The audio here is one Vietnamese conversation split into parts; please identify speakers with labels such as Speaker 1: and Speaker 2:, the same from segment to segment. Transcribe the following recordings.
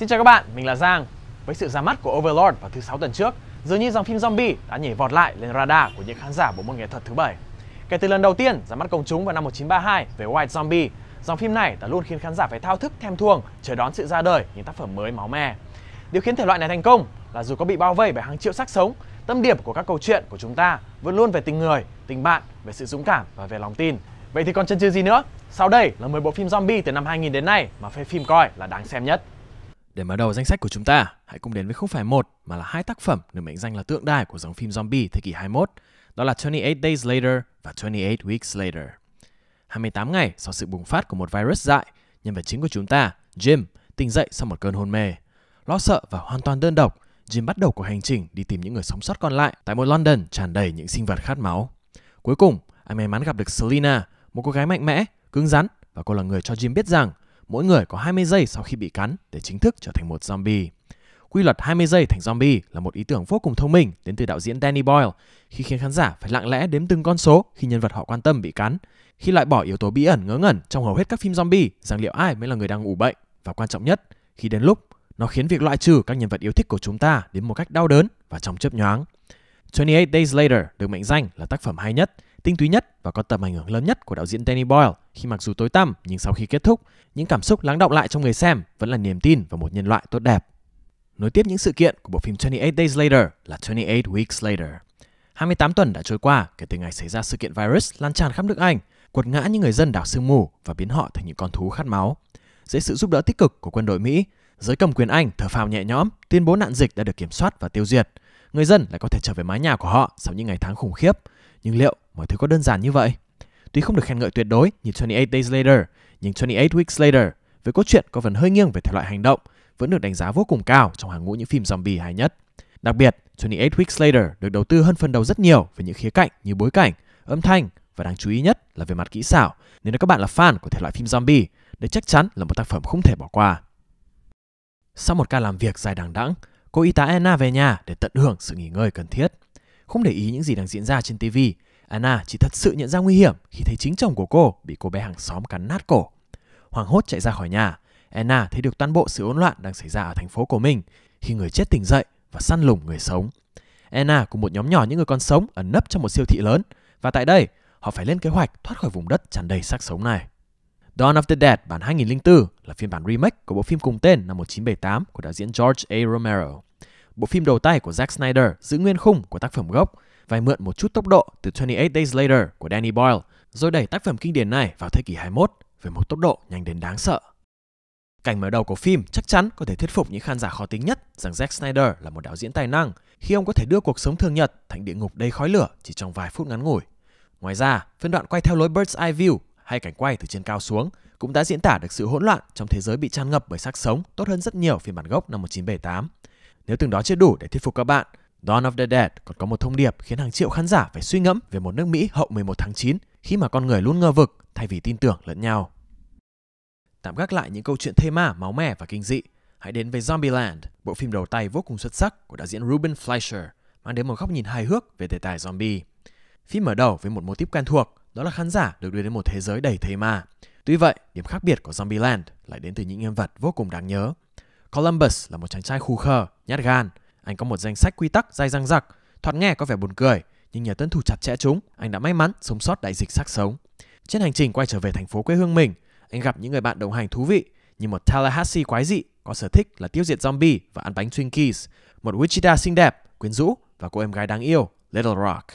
Speaker 1: Xin chào các bạn, mình là Giang. Với sự ra mắt của Overlord vào thứ sáu tuần trước, dường như dòng phim zombie đã nhảy vọt lại lên radar của những khán giả bộ môn nghệ thuật thứ bảy. Kể từ lần đầu tiên ra mắt công chúng vào năm 1932 về White Zombie, dòng phim này đã luôn khiến khán giả phải thao thức thèm thuồng chờ đón sự ra đời những tác phẩm mới máu me. Điều khiến thể loại này thành công là dù có bị bao vây bởi hàng triệu xác sống, tâm điểm của các câu chuyện của chúng ta vẫn luôn về tình người, tình bạn, về sự dũng cảm và về lòng tin. Vậy thì còn chân chừ gì nữa? Sau đây là 10 bộ phim zombie từ năm 2000 đến nay mà phê phim coi là đáng xem nhất. Để mở đầu danh sách của chúng ta, hãy cùng đến với không phải một mà là hai tác phẩm được mệnh danh là tượng đài của dòng phim zombie thế kỷ 21, đó là 28 Days Later và 28 Weeks Later. 28 ngày sau sự bùng phát của một virus dại, nhân vật chính của chúng ta, Jim, tỉnh dậy sau một cơn hôn mê. Lo sợ và hoàn toàn đơn độc, Jim bắt đầu cuộc hành trình đi tìm những người sống sót còn lại tại một London tràn đầy những sinh vật khát máu. Cuối cùng, anh may mắn gặp được Selina, một cô gái mạnh mẽ, cứng rắn và cô là người cho Jim biết rằng mỗi người có 20 giây sau khi bị cắn để chính thức trở thành một zombie. Quy luật 20 giây thành zombie là một ý tưởng vô cùng thông minh đến từ đạo diễn Danny Boyle khi khiến khán giả phải lặng lẽ đếm từng con số khi nhân vật họ quan tâm bị cắn, khi loại bỏ yếu tố bí ẩn ngớ ngẩn trong hầu hết các phim zombie rằng liệu ai mới là người đang ủ bệnh và quan trọng nhất, khi đến lúc nó khiến việc loại trừ các nhân vật yêu thích của chúng ta đến một cách đau đớn và trong chớp nhoáng. 28 Days Later được mệnh danh là tác phẩm hay nhất tinh túy nhất và có tầm ảnh hưởng lớn nhất của đạo diễn Danny Boyle khi mặc dù tối tăm nhưng sau khi kết thúc, những cảm xúc lắng động lại trong người xem vẫn là niềm tin vào một nhân loại tốt đẹp. Nối tiếp những sự kiện của bộ phim 28 Days Later là 28 Weeks Later. 28 tuần đã trôi qua kể từ ngày xảy ra sự kiện virus lan tràn khắp nước Anh, quật ngã những người dân đảo sương mù và biến họ thành những con thú khát máu. Dưới sự giúp đỡ tích cực của quân đội Mỹ, giới cầm quyền Anh thở phào nhẹ nhõm, tuyên bố nạn dịch đã được kiểm soát và tiêu diệt. Người dân lại có thể trở về mái nhà của họ sau những ngày tháng khủng khiếp. Nhưng liệu mọi thứ có đơn giản như vậy? Tuy không được khen ngợi tuyệt đối như 28 Days Later, nhưng 28 Weeks Later với cốt truyện có phần hơi nghiêng về thể loại hành động vẫn được đánh giá vô cùng cao trong hàng ngũ những phim zombie hay nhất. Đặc biệt, 28 Weeks Later được đầu tư hơn phần đầu rất nhiều về những khía cạnh như bối cảnh, âm thanh và đáng chú ý nhất là về mặt kỹ xảo. Nếu các bạn là fan của thể loại phim zombie, đây chắc chắn là một tác phẩm không thể bỏ qua. Sau một ca làm việc dài đằng đẵng, cô y tá Anna về nhà để tận hưởng sự nghỉ ngơi cần thiết không để ý những gì đang diễn ra trên TV. Anna chỉ thật sự nhận ra nguy hiểm khi thấy chính chồng của cô bị cô bé hàng xóm cắn nát cổ. Hoàng hốt chạy ra khỏi nhà, Anna thấy được toàn bộ sự hỗn loạn đang xảy ra ở thành phố của mình khi người chết tỉnh dậy và săn lùng người sống. Anna cùng một nhóm nhỏ những người còn sống ẩn nấp trong một siêu thị lớn và tại đây họ phải lên kế hoạch thoát khỏi vùng đất tràn đầy xác sống này. Dawn of the Dead bản 2004 là phiên bản remake của bộ phim cùng tên năm 1978 của đạo diễn George A. Romero bộ phim đầu tay của Zack Snyder giữ nguyên khung của tác phẩm gốc và mượn một chút tốc độ từ 28 Days Later của Danny Boyle, rồi đẩy tác phẩm kinh điển này vào thế kỷ 21 với một tốc độ nhanh đến đáng sợ. Cảnh mở đầu của phim chắc chắn có thể thuyết phục những khán giả khó tính nhất rằng Zack Snyder là một đạo diễn tài năng khi ông có thể đưa cuộc sống thường nhật thành địa ngục đầy khói lửa chỉ trong vài phút ngắn ngủi. Ngoài ra, phân đoạn quay theo lối Bird's Eye View hay cảnh quay từ trên cao xuống cũng đã diễn tả được sự hỗn loạn trong thế giới bị tràn ngập bởi xác sống tốt hơn rất nhiều phiên bản gốc năm 1978. Nếu từng đó chưa đủ để thuyết phục các bạn, Dawn of the Dead còn có một thông điệp khiến hàng triệu khán giả phải suy ngẫm về một nước Mỹ hậu 11 tháng 9 khi mà con người luôn ngờ vực thay vì tin tưởng lẫn nhau. Tạm gác lại những câu chuyện thê ma, máu me và kinh dị, hãy đến với Zombieland, bộ phim đầu tay vô cùng xuất sắc của đạo diễn Ruben Fleischer, mang đến một góc nhìn hài hước về đề tài zombie. Phim mở đầu với một mô típ quen thuộc, đó là khán giả được đưa đến một thế giới đầy thê ma. Tuy vậy, điểm khác biệt của Zombieland lại đến từ những nhân vật vô cùng đáng nhớ. Columbus là một chàng trai khu khờ nhát gan. Anh có một danh sách quy tắc dai răng rặc, thoạt nghe có vẻ buồn cười, nhưng nhờ tuân thủ chặt chẽ chúng, anh đã may mắn sống sót đại dịch xác sống. Trên hành trình quay trở về thành phố quê hương mình, anh gặp những người bạn đồng hành thú vị như một Tallahassee quái dị có sở thích là tiêu diệt zombie và ăn bánh Twinkies, một Wichita xinh đẹp, quyến rũ và cô em gái đáng yêu Little Rock.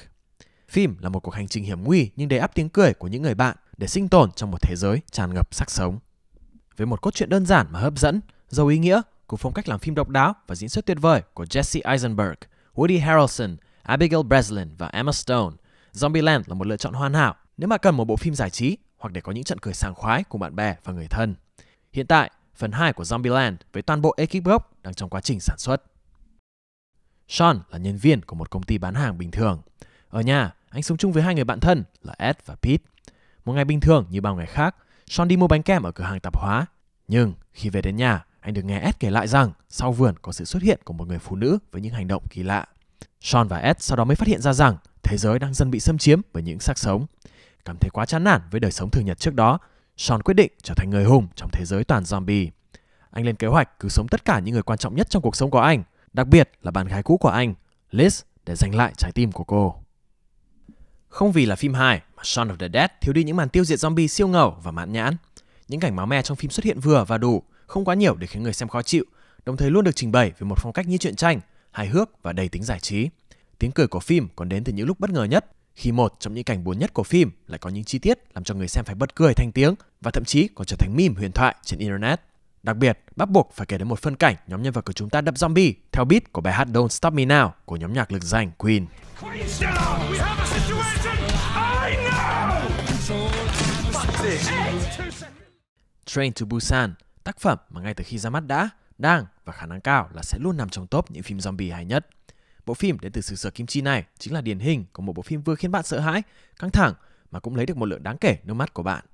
Speaker 1: Phim là một cuộc hành trình hiểm nguy nhưng đầy áp tiếng cười của những người bạn để sinh tồn trong một thế giới tràn ngập sắc sống. Với một cốt truyện đơn giản mà hấp dẫn, giàu ý nghĩa, cùng phong cách làm phim độc đáo và diễn xuất tuyệt vời của Jesse Eisenberg, Woody Harrelson, Abigail Breslin và Emma Stone. Zombieland là một lựa chọn hoàn hảo nếu bạn cần một bộ phim giải trí hoặc để có những trận cười sảng khoái cùng bạn bè và người thân. Hiện tại, phần 2 của Zombieland với toàn bộ ekip gốc đang trong quá trình sản xuất. Sean là nhân viên của một công ty bán hàng bình thường. Ở nhà, anh sống chung với hai người bạn thân là Ed và Pete. Một ngày bình thường như bao ngày khác, Sean đi mua bánh kem ở cửa hàng tạp hóa. Nhưng khi về đến nhà, anh được nghe Ed kể lại rằng sau vườn có sự xuất hiện của một người phụ nữ với những hành động kỳ lạ. Sean và Ed sau đó mới phát hiện ra rằng thế giới đang dần bị xâm chiếm bởi những xác sống. Cảm thấy quá chán nản với đời sống thường nhật trước đó, Sean quyết định trở thành người hùng trong thế giới toàn zombie. Anh lên kế hoạch cứu sống tất cả những người quan trọng nhất trong cuộc sống của anh, đặc biệt là bạn gái cũ của anh, Liz, để giành lại trái tim của cô. Không vì là phim hài mà Shaun of the Dead thiếu đi những màn tiêu diệt zombie siêu ngầu và mãn nhãn. Những cảnh máu me trong phim xuất hiện vừa và đủ, không quá nhiều để khiến người xem khó chịu, đồng thời luôn được trình bày với một phong cách như truyện tranh, hài hước và đầy tính giải trí. Tiếng cười của phim còn đến từ những lúc bất ngờ nhất, khi một trong những cảnh buồn nhất của phim lại có những chi tiết làm cho người xem phải bật cười thành tiếng và thậm chí còn trở thành meme huyền thoại trên internet. Đặc biệt, bắt buộc phải kể đến một phân cảnh nhóm nhân vật của chúng ta đập zombie theo beat của bài hát Don't Stop Me Now của nhóm nhạc lực danh Queen. Train to Busan tác phẩm mà ngay từ khi ra mắt đã, đang và khả năng cao là sẽ luôn nằm trong top những phim zombie hay nhất. Bộ phim đến từ xứ sở kim chi này chính là điển hình của một bộ phim vừa khiến bạn sợ hãi, căng thẳng mà cũng lấy được một lượng đáng kể nước mắt của bạn.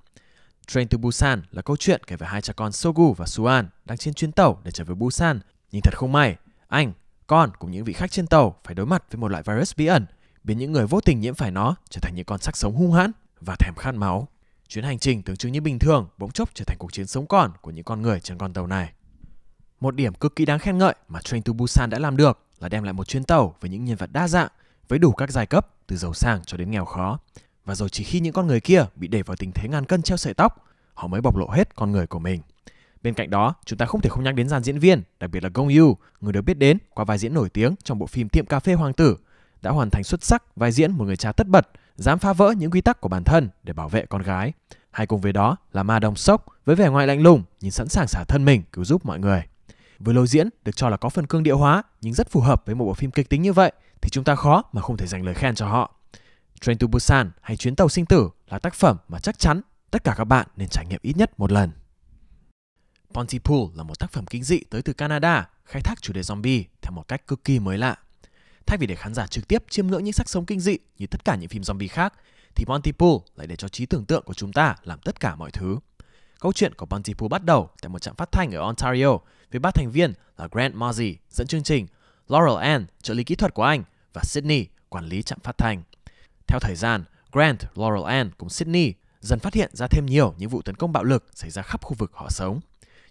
Speaker 1: Train to Busan là câu chuyện kể về hai cha con Sogu và Suan đang trên chuyến tàu để trở về Busan. Nhưng thật không may, anh, con cùng những vị khách trên tàu phải đối mặt với một loại virus bí ẩn, biến những người vô tình nhiễm phải nó trở thành những con sắc sống hung hãn và thèm khát máu. Chuyến hành trình tưởng chừng như bình thường bỗng chốc trở thành cuộc chiến sống còn của những con người trên con tàu này. Một điểm cực kỳ đáng khen ngợi mà Train to Busan đã làm được là đem lại một chuyến tàu với những nhân vật đa dạng, với đủ các giai cấp, từ giàu sang cho đến nghèo khó. Và rồi chỉ khi những con người kia bị đẩy vào tình thế ngàn cân treo sợi tóc, họ mới bộc lộ hết con người của mình. Bên cạnh đó, chúng ta không thể không nhắc đến dàn diễn viên, đặc biệt là Gong Yoo, người được biết đến qua vai diễn nổi tiếng trong bộ phim Tiệm cà phê hoàng tử, đã hoàn thành xuất sắc vai diễn một người cha tất bật dám phá vỡ những quy tắc của bản thân để bảo vệ con gái. Hay cùng với đó là ma đồng sốc với vẻ ngoài lạnh lùng nhưng sẵn sàng xả thân mình cứu giúp mọi người. Với lối diễn được cho là có phần cương địa hóa nhưng rất phù hợp với một bộ phim kịch tính như vậy thì chúng ta khó mà không thể dành lời khen cho họ. Train to Busan hay Chuyến tàu sinh tử là tác phẩm mà chắc chắn tất cả các bạn nên trải nghiệm ít nhất một lần. Pontypool là một tác phẩm kinh dị tới từ Canada, khai thác chủ đề zombie theo một cách cực kỳ mới lạ. Thay vì để khán giả trực tiếp chiêm ngưỡng những sắc sống kinh dị như tất cả những phim zombie khác, thì Monty Pool lại để cho trí tưởng tượng của chúng ta làm tất cả mọi thứ. Câu chuyện của Monty Pool bắt đầu tại một trạm phát thanh ở Ontario với ba thành viên là Grant Mozzie dẫn chương trình, Laurel Ann, trợ lý kỹ thuật của anh và Sydney, quản lý trạm phát thanh. Theo thời gian, Grant, Laurel Ann cùng Sydney dần phát hiện ra thêm nhiều những vụ tấn công bạo lực xảy ra khắp khu vực họ sống.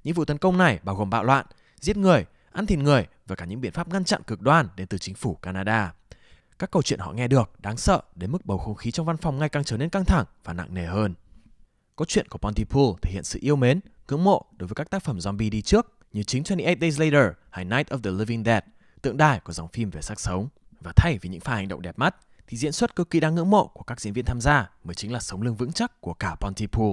Speaker 1: Những vụ tấn công này bao gồm bạo loạn, giết người, ăn thịt người và cả những biện pháp ngăn chặn cực đoan đến từ chính phủ Canada. Các câu chuyện họ nghe được đáng sợ đến mức bầu không khí trong văn phòng ngày càng trở nên căng thẳng và nặng nề hơn. Cốt chuyện của Pontypool thể hiện sự yêu mến, ngưỡng mộ đối với các tác phẩm zombie đi trước như chính 28 Days Later hay Night of the Living Dead, tượng đài của dòng phim về xác sống. Và thay vì những pha hành động đẹp mắt, thì diễn xuất cực kỳ đáng ngưỡng mộ của các diễn viên tham gia mới chính là sống lưng vững chắc của cả Pontypool.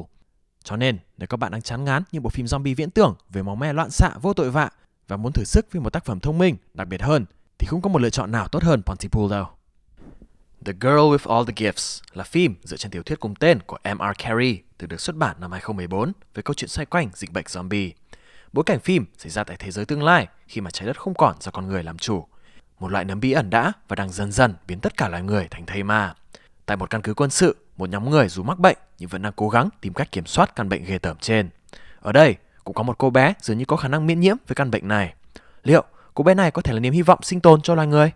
Speaker 1: Cho nên, nếu các bạn đang chán ngán những bộ phim zombie viễn tưởng về máu me loạn xạ vô tội vạ và muốn thử sức với một tác phẩm thông minh, đặc biệt hơn, thì không có một lựa chọn nào tốt hơn Pontypool đâu. The Girl with All the Gifts là phim dựa trên tiểu thuyết cùng tên của M.R. Carey từ được xuất bản năm 2014 với câu chuyện xoay quanh dịch bệnh zombie. Bối cảnh phim xảy ra tại thế giới tương lai khi mà trái đất không còn do con người làm chủ. Một loại nấm bí ẩn đã và đang dần dần biến tất cả loài người thành thây ma. Tại một căn cứ quân sự, một nhóm người dù mắc bệnh nhưng vẫn đang cố gắng tìm cách kiểm soát căn bệnh ghê tởm trên. Ở đây, cũng có một cô bé dường như có khả năng miễn nhiễm với căn bệnh này. Liệu cô bé này có thể là niềm hy vọng sinh tồn cho loài người?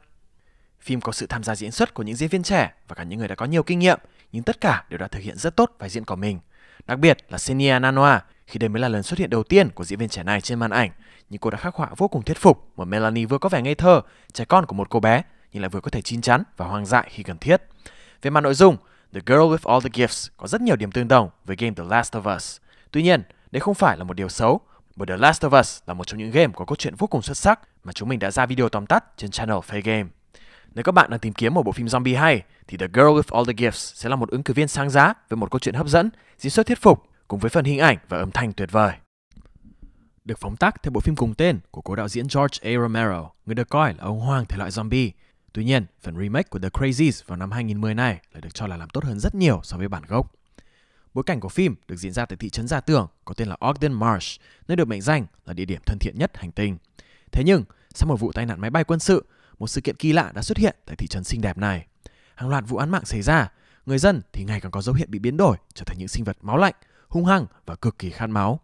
Speaker 1: Phim có sự tham gia diễn xuất của những diễn viên trẻ và cả những người đã có nhiều kinh nghiệm, nhưng tất cả đều đã thực hiện rất tốt vai diễn của mình. Đặc biệt là Senia Nanoa, khi đây mới là lần xuất hiện đầu tiên của diễn viên trẻ này trên màn ảnh, nhưng cô đã khắc họa vô cùng thuyết phục một Melanie vừa có vẻ ngây thơ, trẻ con của một cô bé, nhưng lại vừa có thể chín chắn và hoang dại khi cần thiết. Về mặt nội dung, The Girl with All the Gifts có rất nhiều điểm tương đồng với game The Last of Us. Tuy nhiên, đây không phải là một điều xấu, bởi The Last of Us là một trong những game có cốt truyện vô cùng xuất sắc mà chúng mình đã ra video tóm tắt trên channel Play Game. Nếu các bạn đang tìm kiếm một bộ phim zombie hay, thì The Girl with All the Gifts sẽ là một ứng cử viên sáng giá với một câu chuyện hấp dẫn, diễn xuất thuyết phục cùng với phần hình ảnh và âm thanh tuyệt vời. Được phóng tác theo bộ phim cùng tên của cố đạo diễn George A. Romero, người được coi là ông hoàng thể loại zombie. Tuy nhiên, phần remake của The Crazies vào năm 2010 này lại được cho là làm tốt hơn rất nhiều so với bản gốc. Bối cảnh của phim được diễn ra tại thị trấn giả tưởng có tên là Ogden Marsh, nơi được mệnh danh là địa điểm thân thiện nhất hành tinh. Thế nhưng, sau một vụ tai nạn máy bay quân sự, một sự kiện kỳ lạ đã xuất hiện tại thị trấn xinh đẹp này. Hàng loạt vụ án mạng xảy ra, người dân thì ngày càng có dấu hiệu bị biến đổi trở thành những sinh vật máu lạnh, hung hăng và cực kỳ khát máu.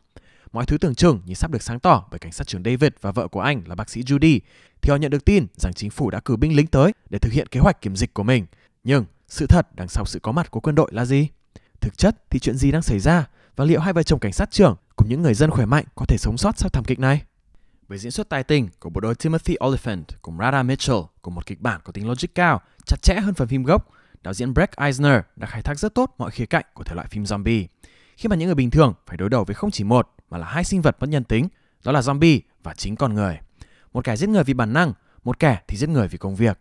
Speaker 1: Mọi thứ tưởng chừng như sắp được sáng tỏ bởi cảnh sát trưởng David và vợ của anh là bác sĩ Judy thì họ nhận được tin rằng chính phủ đã cử binh lính tới để thực hiện kế hoạch kiểm dịch của mình. Nhưng sự thật đằng sau sự có mặt của quân đội là gì? Thực chất thì chuyện gì đang xảy ra và liệu hai vợ chồng cảnh sát trưởng cùng những người dân khỏe mạnh có thể sống sót sau thảm kịch này? Với diễn xuất tài tình của bộ đôi Timothy Oliphant cùng Radha Mitchell cùng một kịch bản có tính logic cao, chặt chẽ hơn phần phim gốc, đạo diễn Brett Eisner đã khai thác rất tốt mọi khía cạnh của thể loại phim zombie. Khi mà những người bình thường phải đối đầu với không chỉ một mà là hai sinh vật bất nhân tính, đó là zombie và chính con người. Một kẻ giết người vì bản năng, một kẻ thì giết người vì công việc.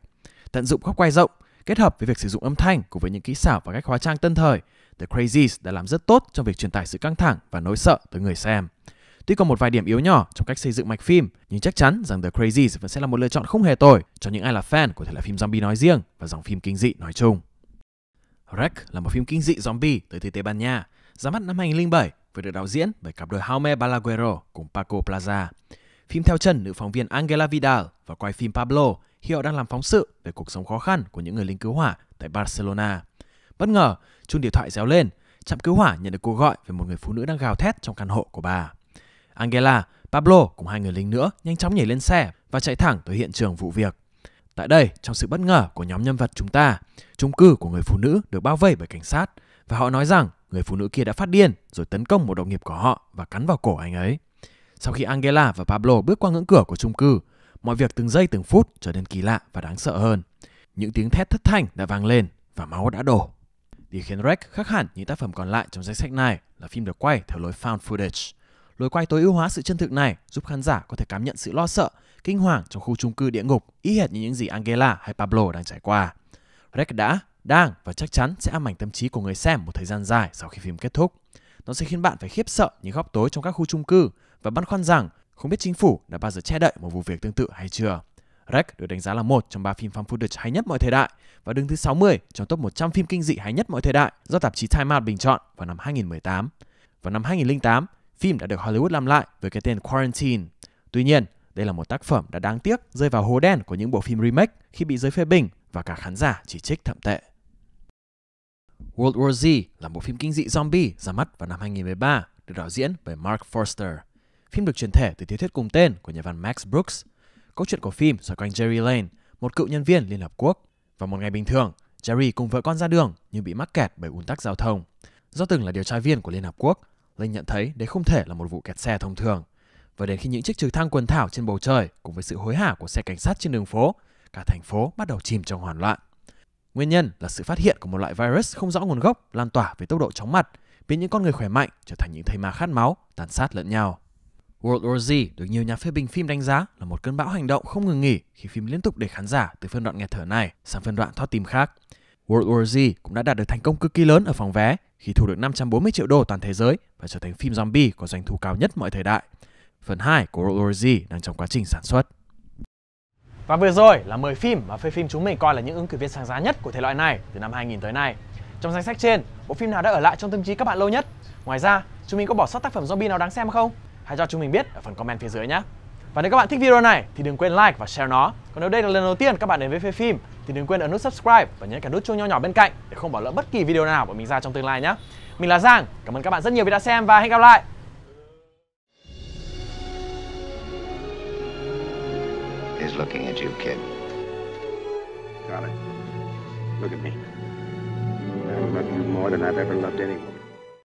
Speaker 1: Tận dụng góc quay rộng, kết hợp với việc sử dụng âm thanh cùng với những kỹ xảo và cách hóa trang tân thời, The Crazies đã làm rất tốt trong việc truyền tải sự căng thẳng và nỗi sợ tới người xem. Tuy còn một vài điểm yếu nhỏ trong cách xây dựng mạch phim, nhưng chắc chắn rằng The Crazies vẫn sẽ là một lựa chọn không hề tồi cho những ai là fan của thể loại phim zombie nói riêng và dòng phim kinh dị nói chung. Rec là một phim kinh dị zombie tới từ Tây Ban Nha, ra mắt năm 2007 và được đạo diễn bởi cặp đôi Jaume Balaguero cùng Paco Plaza. Phim theo chân nữ phóng viên Angela Vidal và quay phim Pablo khi họ đang làm phóng sự về cuộc sống khó khăn của những người lính cứu hỏa tại Barcelona. Bất ngờ, chuông điện thoại réo lên, trạm cứu hỏa nhận được cuộc gọi về một người phụ nữ đang gào thét trong căn hộ của bà. Angela, Pablo cùng hai người lính nữa nhanh chóng nhảy lên xe và chạy thẳng tới hiện trường vụ việc. Tại đây, trong sự bất ngờ của nhóm nhân vật chúng ta, chung cư của người phụ nữ được bao vây bởi cảnh sát và họ nói rằng người phụ nữ kia đã phát điên rồi tấn công một đồng nghiệp của họ và cắn vào cổ anh ấy. Sau khi Angela và Pablo bước qua ngưỡng cửa của chung cư, mọi việc từng giây từng phút trở nên kỳ lạ và đáng sợ hơn. Những tiếng thét thất thanh đã vang lên và máu đã đổ. Điều khiến Rec khác hẳn những tác phẩm còn lại trong danh sách này là phim được quay theo lối found footage. Lối quay tối ưu hóa sự chân thực này giúp khán giả có thể cảm nhận sự lo sợ, kinh hoàng trong khu chung cư địa ngục, y hệt như những gì Angela hay Pablo đang trải qua. Rec đã, đang và chắc chắn sẽ ám ảnh tâm trí của người xem một thời gian dài sau khi phim kết thúc. Nó sẽ khiến bạn phải khiếp sợ những góc tối trong các khu chung cư và băn khoăn rằng không biết chính phủ đã bao giờ che đậy một vụ việc tương tự hay chưa? Rec được đánh giá là một trong ba phim fan footage hay nhất mọi thời đại và đứng thứ 60 trong top 100 phim kinh dị hay nhất mọi thời đại do tạp chí Time Out bình chọn vào năm 2018. Vào năm 2008, phim đã được Hollywood làm lại với cái tên Quarantine. Tuy nhiên, đây là một tác phẩm đã đáng tiếc rơi vào hố đen của những bộ phim remake khi bị giới phê bình và cả khán giả chỉ trích thậm tệ. World War Z là một phim kinh dị zombie ra mắt vào năm 2013 được đạo diễn bởi Mark Forster. Phim được chuyển thể từ tiểu thuyết cùng tên của nhà văn Max Brooks. Câu chuyện của phim xoay quanh Jerry Lane, một cựu nhân viên Liên Hợp Quốc. Vào một ngày bình thường, Jerry cùng vợ con ra đường nhưng bị mắc kẹt bởi ùn tắc giao thông. Do từng là điều tra viên của Liên Hợp Quốc, Lane nhận thấy đây không thể là một vụ kẹt xe thông thường. Và đến khi những chiếc trực thăng quần thảo trên bầu trời cùng với sự hối hả của xe cảnh sát trên đường phố, cả thành phố bắt đầu chìm trong hoảng loạn. Nguyên nhân là sự phát hiện của một loại virus không rõ nguồn gốc lan tỏa với tốc độ chóng mặt, biến những con người khỏe mạnh trở thành những thây ma khát máu, tàn sát lẫn nhau. World War Z được nhiều nhà phê bình phim đánh giá là một cơn bão hành động không ngừng nghỉ khi phim liên tục để khán giả từ phân đoạn nghẹt thở này sang phân đoạn thoát tim khác. World War Z cũng đã đạt được thành công cực kỳ lớn ở phòng vé khi thu được 540 triệu đô toàn thế giới và trở thành phim zombie có doanh thu cao nhất mọi thời đại. Phần 2 của World War Z đang trong quá trình sản xuất. Và vừa rồi là 10 phim mà phê phim chúng mình coi là những ứng cử viên sáng giá nhất của thể loại này từ năm 2000 tới nay. Trong danh sách trên, bộ phim nào đã ở lại trong tâm trí các bạn lâu nhất? Ngoài ra, chúng mình có bỏ sót tác phẩm zombie nào đáng xem không? Hãy cho chúng mình biết ở phần comment phía dưới nhé. Và nếu các bạn thích video này thì đừng quên like và share nó. Còn nếu đây là lần đầu tiên các bạn đến với phê phim thì đừng quên ấn nút subscribe và nhấn cả nút chuông nho nhỏ bên cạnh để không bỏ lỡ bất kỳ video nào của mình ra trong tương lai nhé. Mình là Giang, cảm ơn các bạn rất nhiều vì đã xem và hẹn gặp lại. is looking at you, kid. Got it. Look at me. I love you more than I've ever loved anyone.